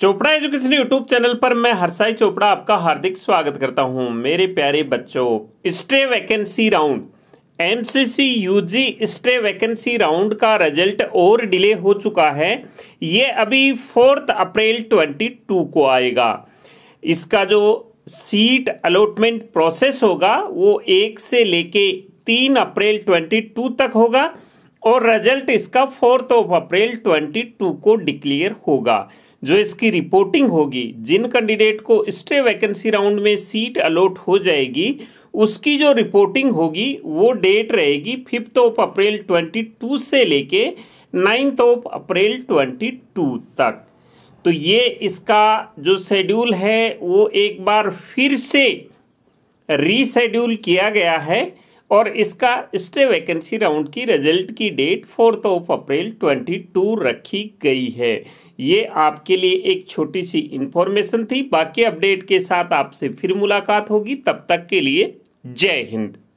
Chopra education YouTube channel पर मैं हरसाई चोपड़ा आपका हार्दिक स्वागत करता हूं मेरे प्यारे बच्चों stay vacancy round MCC UG stay vacancy round का रिजल्ट और डिले हो चुका है ये अभी फोर्थ अप्रैल 22 को आएगा इसका जो सीट अलॉटमेंट प्रोसेस होगा वो एक से लेके तीन अप्रैल ट्वेंटी तक होगा और रिजल्ट इसका फोर्थ ऑफ अप्रैल ट्वेंटी को डिक्लेयर होगा जो इसकी रिपोर्टिंग होगी जिन कैंडिडेट को स्टे वैकेंसी राउंड में सीट अलॉट हो जाएगी उसकी जो रिपोर्टिंग होगी वो डेट रहेगी फिफ्थ ऑफ अप्रैल 22 से लेके नाइन्थ ऑफ अप्रैल 22 तक तो ये इसका जो शेड्यूल है वो एक बार फिर से रीशेड्यूल किया गया है और इसका स्टे वैकेंसी राउंड की रिजल्ट की डेट फोर्थ ऑफ अप्रैल 22 रखी गई है ये आपके लिए एक छोटी सी इन्फॉर्मेशन थी बाकी अपडेट के साथ आपसे फिर मुलाकात होगी तब तक के लिए जय हिंद